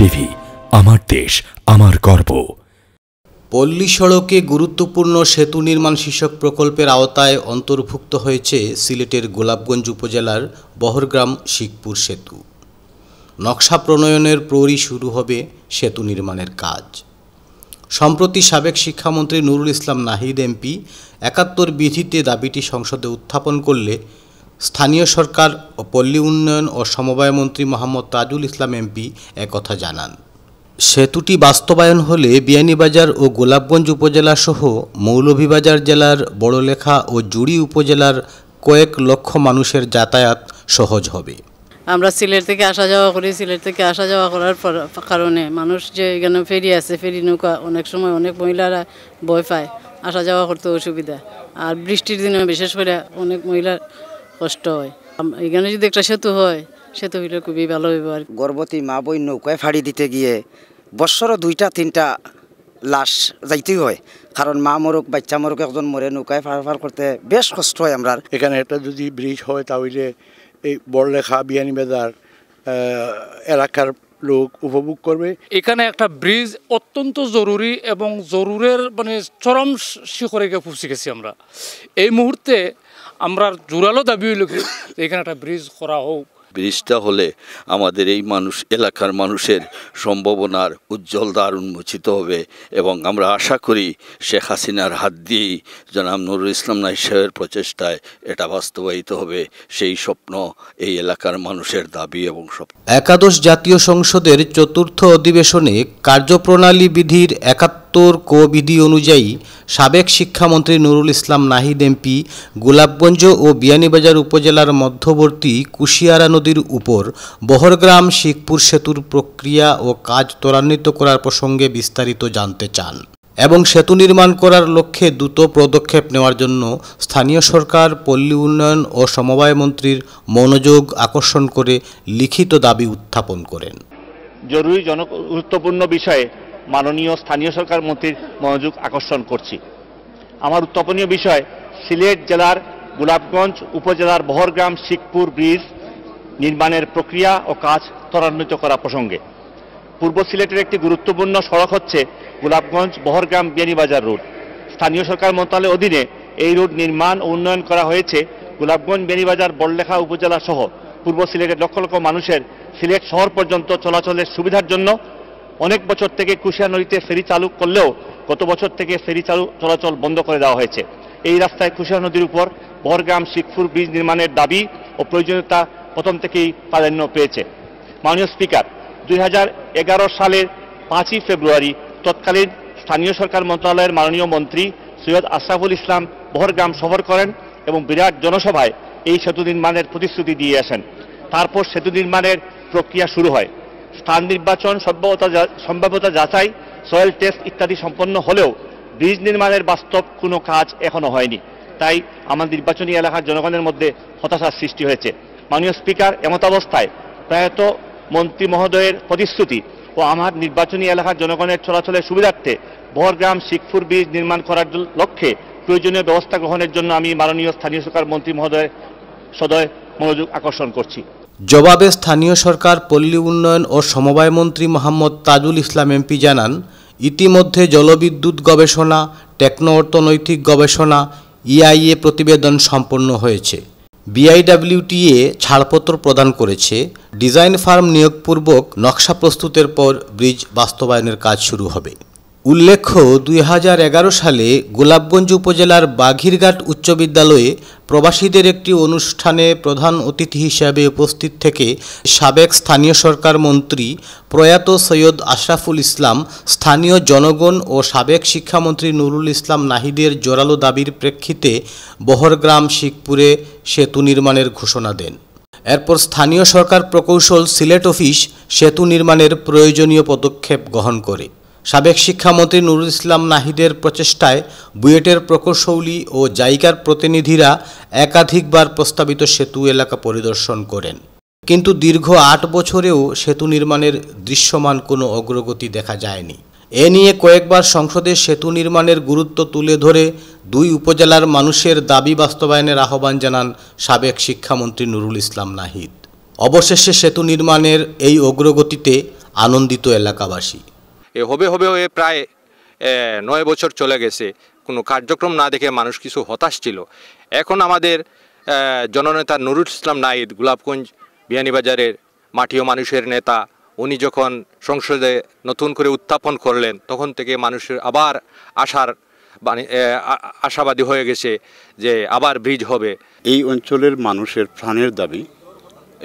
TV আমার দেশ আমার গর্ব পল্লী সড়কে গুরুত্বপূর্ণ সেতু নির্মাণ শীর্ষক প্রকল্পের আওতায় অন্তর্ভুক্ত হয়েছে সিলেটের গোলাপগঞ্জ উপজেলার বহরগ্রাম শিখপুর সেতু নকশা প্রণয়নের পরই শুরু হবে সেতু নির্মাণের কাজ সম্প্রতি সাবেক শিক্ষামন্ত্রী নুরুল ইসলাম নাহিদ এমপি একাত্তর বিধিতে দাবিটি সংসদে উত্থাপন করলে স্থানীয় সরকার ও পল্লী উন্নয়ন ও সমবায় মন্ত্রী মোহাম্মদ তাজুল ইসলাম এমপি একথা জানান সেতুটি বাস্তবায়ন হলে বিয়ানীবাজার ও গোলাপগঞ্জ উপজেলাসহ মৌলভীবাজার জেলার বড়লেখা ও জুড়ি উপজেলার কয়েক লক্ষ মানুষের যাতায়াত সহজ হবে আমরা সিলেট থেকে আসা যাওয়া করি সিলেট থেকে আসা যাওয়া করার কারণে মানুষ যে এখানে ফেরি আছে ফেরি নৌকা অনেক সময় অনেক মহিলারা ভয় পায় আসা যাওয়া করতে অসুবিধা আর বৃষ্টির দিনে বিশেষ করে অনেক মহিলার কষ্ট হয় এখানে যদি একটা সেতু হয় সেতু হইলে খুবই ভালো হইব আর গর্ভবতী মা বই নৌকায় ফাড়ি দিতে গিয়ে বৎসরও দুইটা তিনটা লাশ যাইতেই হয় কারণ মা মরুক বাচ্চা মরুক একজন মরে নৌকায় ফার করতে বেশ কষ্ট হয় আমরা এখানে একটা যদি ব্রিজ হয় তাহলে এই বড়লেখা বিয়ানীবাজার এলাকার লোক উপভোগ করবে এখানে একটা ব্রিজ অত্যন্ত জরুরি এবং জরুরের মানে চরম শিখরে গিয়ে পৌঁছে গেছি আমরা এই মুহূর্তে আমরা জোরালো দাবি হইল এখানে একটা ব্রিজ করা হোক ব্রিজটা হলে আমাদের এই মানুষ এলাকার মানুষের সম্ভাবনার উজ্জ্বল দ্বার উন্মোচিত হবে এবং আমরা আশা করি শেখ হাসিনার হাত দিয়েই জনাব নুরুল ইসলাম নাই সাহেবের প্রচেষ্টায় এটা বাস্তবায়িত হবে সেই স্বপ্ন এই এলাকার মানুষের দাবি এবং স্বপ্ন একাদশ জাতীয় সংসদের চতুর্থ অধিবেশনে কার্যপ্রণালী বিধির একাত্তর একাত্তর ক বিধি অনুযায়ী সাবেক শিক্ষামন্ত্রী নুরুল ইসলাম নাহিদ এমপি গোলাপগঞ্জ ও বিয়ানীবাজার উপজেলার মধ্যবর্তী কুশিয়ারা নদীর উপর বহরগ্রাম শিখপুর সেতুর প্রক্রিয়া ও কাজ ত্বরান্বিত করার প্রসঙ্গে বিস্তারিত জানতে চান এবং সেতু নির্মাণ করার লক্ষ্যে দ্রুত পদক্ষেপ নেওয়ার জন্য স্থানীয় সরকার পল্লী উন্নয়ন ও সমবায় মন্ত্রীর মনোযোগ আকর্ষণ করে লিখিত দাবি উত্থাপন করেন জরুরি জন গুরুত্বপূর্ণ বিষয়ে মাননীয় স্থানীয় সরকার মন্ত্রীর মনোযোগ আকর্ষণ করছি আমার উত্থাপনীয় বিষয় সিলেট জেলার গোলাপগঞ্জ উপজেলার বহরগ্রাম শিখপুর ব্রিজ নির্মাণের প্রক্রিয়া ও কাজ ত্বরান্বিত করা প্রসঙ্গে পূর্ব সিলেটের একটি গুরুত্বপূর্ণ সড়ক হচ্ছে গোলাপগঞ্জ বহরগ্রাম বিয়ানীবাজার রোড স্থানীয় সরকার মন্ত্রণালয়ের অধীনে এই রোড নির্মাণ ও উন্নয়ন করা হয়েছে গোলাপগঞ্জ বেনিবাজার বড়লেখা উপজেলা সহ পূর্ব সিলেটের লক্ষ লক্ষ মানুষের সিলেট শহর পর্যন্ত চলাচলের সুবিধার জন্য অনেক বছর থেকে কুশিয়া নদীতে ফেরি চালু করলেও গত বছর থেকে ফেরি চালু চলাচল বন্ধ করে দেওয়া হয়েছে এই রাস্তায় কুশিয়া নদীর উপর বহরগ্রাম শিখপুর ব্রিজ নির্মাণের দাবি ও প্রয়োজনীয়তা প্রথম থেকেই প্রাধান্য পেয়েছে মাননীয় স্পিকার দুই সালের পাঁচই ফেব্রুয়ারি তৎকালীন স্থানীয় সরকার মন্ত্রণালয়ের মাননীয় মন্ত্রী সৈয়দ আশরাফুল ইসলাম বহরগ্রাম সফর করেন এবং বিরাট জনসভায় এই সেতু নির্মাণের প্রতিশ্রুতি দিয়ে আসেন তারপর সেতু নির্মাণের প্রক্রিয়া শুরু হয় স্থান নির্বাচন সম্ভাব্যতা যাচাই সয়েল টেস্ট ইত্যাদি সম্পন্ন হলেও ব্রিজ নির্মাণের বাস্তব কোনো কাজ এখনও হয়নি তাই আমার নির্বাচনী এলাকার জনগণের মধ্যে হতাশার সৃষ্টি হয়েছে মাননীয় স্পিকার এমতাবস্থায় প্রয়াত মন্ত্রী মহোদয়ের প্রতিশ্রুতি ও আমার নির্বাচনী এলাকার জনগণের চলাচলের সুবিধার্থে বহরগ্রাম শিখপুর ব্রিজ নির্মাণ করার লক্ষ্যে প্রয়োজনীয় ব্যবস্থা গ্রহণের জন্য আমি মাননীয় স্থানীয় সরকার মন্ত্রী মহোদয়ের সদয় মনোযোগ আকর্ষণ করছি জবাবে স্থানীয় সরকার পল্লী উন্নয়ন ও সমবায় মন্ত্রী মোহাম্মদ তাজুল ইসলাম এমপি জানান ইতিমধ্যে জলবিদ্যুৎ গবেষণা টেকনো অর্থনৈতিক গবেষণা ইআইএ প্রতিবেদন সম্পন্ন হয়েছে বিআইডাব্লিউটিএ ছাড়পত্র প্রদান করেছে ডিজাইন ফার্ম নিয়োগপূর্বক নকশা প্রস্তুতের পর ব্রিজ বাস্তবায়নের কাজ শুরু হবে উল্লেখ্য দুই সালে গোলাপগঞ্জ উপজেলার বাঘিরঘাট উচ্চ বিদ্যালয়ে প্রবাসীদের একটি অনুষ্ঠানে প্রধান অতিথি হিসাবে উপস্থিত থেকে সাবেক স্থানীয় সরকার মন্ত্রী প্রয়াত সৈয়দ আশরাফুল ইসলাম স্থানীয় জনগণ ও সাবেক শিক্ষামন্ত্রী নুরুল ইসলাম নাহিদের জোরালো দাবির প্রেক্ষিতে বহরগ্রাম শিখপুরে সেতু নির্মাণের ঘোষণা দেন এরপর স্থানীয় সরকার প্রকৌশল সিলেট অফিস সেতু নির্মাণের প্রয়োজনীয় পদক্ষেপ গ্রহণ করে সাবেক শিক্ষামন্ত্রী নুরুল ইসলাম নাহিদের প্রচেষ্টায় বুয়েটের প্রকৌশলী ও জাইকার প্রতিনিধিরা একাধিকবার প্রস্তাবিত সেতু এলাকা পরিদর্শন করেন কিন্তু দীর্ঘ আট বছরেও সেতু নির্মাণের দৃশ্যমান কোনো অগ্রগতি দেখা যায়নি এ নিয়ে কয়েকবার সংসদে সেতু নির্মাণের গুরুত্ব তুলে ধরে দুই উপজেলার মানুষের দাবি বাস্তবায়নের আহ্বান জানান সাবেক শিক্ষামন্ত্রী নুরুল ইসলাম নাহিদ অবশেষে সেতু নির্মাণের এই অগ্রগতিতে আনন্দিত এলাকাবাসী এ হবে হবে হয়ে প্রায় নয় বছর চলে গেছে কোনো কার্যক্রম না দেখে মানুষ কিছু হতাশ ছিল এখন আমাদের জননেতা নুরুল ইসলাম নাইদ গোলাপগঞ্জ বিয়ানীবাজারের মাটিও মানুষের নেতা উনি যখন সংসদে নতুন করে উত্থাপন করলেন তখন থেকে মানুষের আবার আশার আশাবাদী হয়ে গেছে যে আবার ব্রিজ হবে এই অঞ্চলের মানুষের প্রাণের দাবি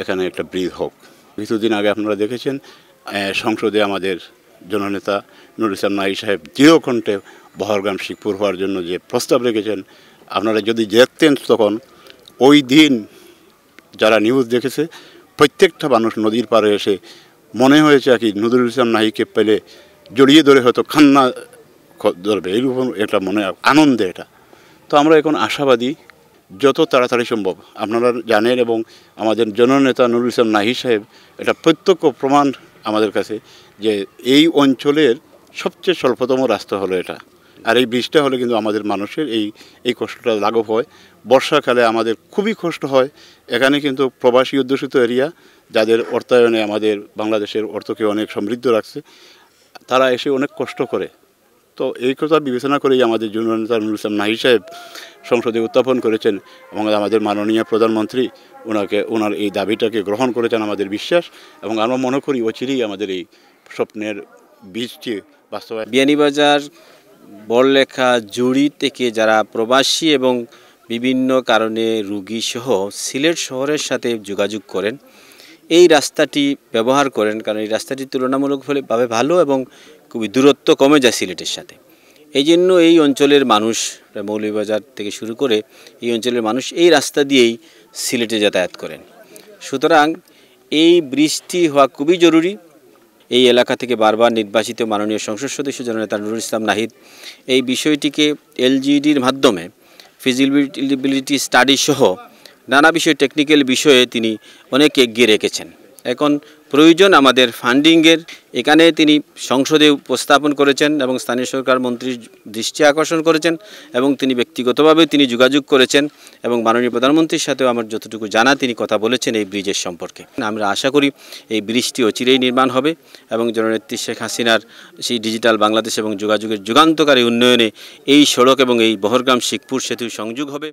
এখানে একটা ব্রিজ হোক কিছুদিন আগে আপনারা দেখেছেন সংসদে আমাদের জননেতা নুরুল ইসলাম নাহি সাহেব দৃঢ়কণ্ঠে বহরগ্রাম শিখপুর হওয়ার জন্য যে প্রস্তাব রেখেছেন আপনারা যদি দেখতেন তখন ওই দিন যারা নিউজ দেখেছে প্রত্যেকটা মানুষ নদীর পাড়ে এসে মনে হয়েছে আর কি নজরুল ইসলাম নাহিকে পেলে জড়িয়ে ধরে হয়তো খান্না ধরবে এইরকম এটা মনে আনন্দে এটা তো আমরা এখন আশাবাদী যত তাড়াতাড়ি সম্ভব আপনারা জানেন এবং আমাদের জননেতা নুরুল ইসলাম নাহি সাহেব এটা প্রত্যক্ষ প্রমাণ আমাদের কাছে যে এই অঞ্চলের সবচেয়ে স্বল্পতম রাস্তা হলো এটা আর এই বৃষ্টিটা হলে কিন্তু আমাদের মানুষের এই এই কষ্টটা লাঘব হয় বর্ষাকালে আমাদের খুবই কষ্ট হয় এখানে কিন্তু প্রবাসী অধ্যুষিত এরিয়া যাদের অর্থায়নে আমাদের বাংলাদেশের অর্থকে অনেক সমৃদ্ধ রাখছে তারা এসে অনেক কষ্ট করে তো এই কথা বিবেচনা করেই আমাদের জুনিয়র নেতা নুরুল ইসলাম নাহি সাহেব সংসদে উত্থাপন করেছেন এবং আমাদের মাননীয় প্রধানমন্ত্রী ওনাকে ওনার এই দাবিটাকে গ্রহণ করেছেন আমাদের বিশ্বাস এবং আমরা মনে করি অচিরেই আমাদের এই স্বপ্নের বীজটি বাস্তবায়ন বিয়ানীবাজার বড়লেখা জুড়ি থেকে যারা প্রবাসী এবং বিভিন্ন কারণে রুগীসহ সিলেট শহরের সাথে যোগাযোগ করেন এই রাস্তাটি ব্যবহার করেন কারণ এই রাস্তাটি তুলনামূলকভাবে ভালো এবং খুবই দূরত্ব কমে যায় সিলেটের সাথে এই জন্য এই অঞ্চলের মানুষ মৌলভীবাজার থেকে শুরু করে এই অঞ্চলের মানুষ এই রাস্তা দিয়েই সিলেটে যাতায়াত করেন সুতরাং এই বৃষ্টি হওয়া খুবই জরুরি এই এলাকা থেকে বারবার নির্বাচিত মাননীয় সংসদ সদস্য জননেতা নুরুল ইসলাম নাহিদ এই বিষয়টিকে এলজিডির মাধ্যমে ফিজিবিলিটি স্টাডি সহ নানা বিষয় টেকনিক্যাল বিষয়ে তিনি অনেক এগিয়ে রেখেছেন এখন প্রয়োজন আমাদের ফান্ডিংয়ের এখানে তিনি সংসদে উপস্থাপন করেছেন এবং স্থানীয় সরকার মন্ত্রীর দৃষ্টি আকর্ষণ করেছেন এবং তিনি ব্যক্তিগতভাবে তিনি যোগাযোগ করেছেন এবং মাননীয় প্রধানমন্ত্রীর সাথেও আমার যতটুকু জানা তিনি কথা বলেছেন এই ব্রিজের সম্পর্কে আমরা আশা করি এই ব্রিজটি অচিরেই নির্মাণ হবে এবং জননেত্রী শেখ হাসিনার সেই ডিজিটাল বাংলাদেশ এবং যোগাযোগের যুগান্তকারী উন্নয়নে এই সড়ক এবং এই বহরগ্রাম শিখপুর সেতু সংযোগ হবে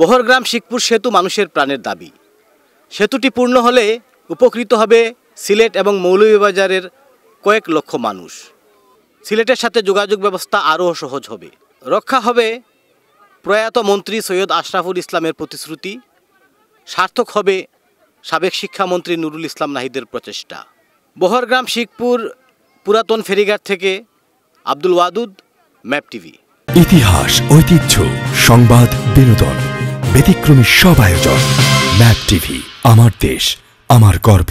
বহরগ্রাম শিখপুর সেতু মানুষের প্রাণের দাবি সেতুটি পূর্ণ হলে উপকৃত হবে সিলেট এবং মৌলভীবাজারের কয়েক লক্ষ মানুষ সিলেটের সাথে যোগাযোগ ব্যবস্থা আরও সহজ হবে রক্ষা হবে প্রয়াত মন্ত্রী সৈয়দ আশরাফুল ইসলামের প্রতিশ্রুতি সার্থক হবে সাবেক শিক্ষামন্ত্রী নুরুল ইসলাম নাহিদের প্রচেষ্টা বহরগ্রাম শিখপুর পুরাতন ফেরিঘাট থেকে আব্দুল ওয়াদুদ ম্যাপ টিভি ইতিহাস ঐতিহ্য সংবাদ বিনোদন ব্যতিক্রমী সব আয়োজন ম্যাপ টিভি আমার দেশ আমার গর্ব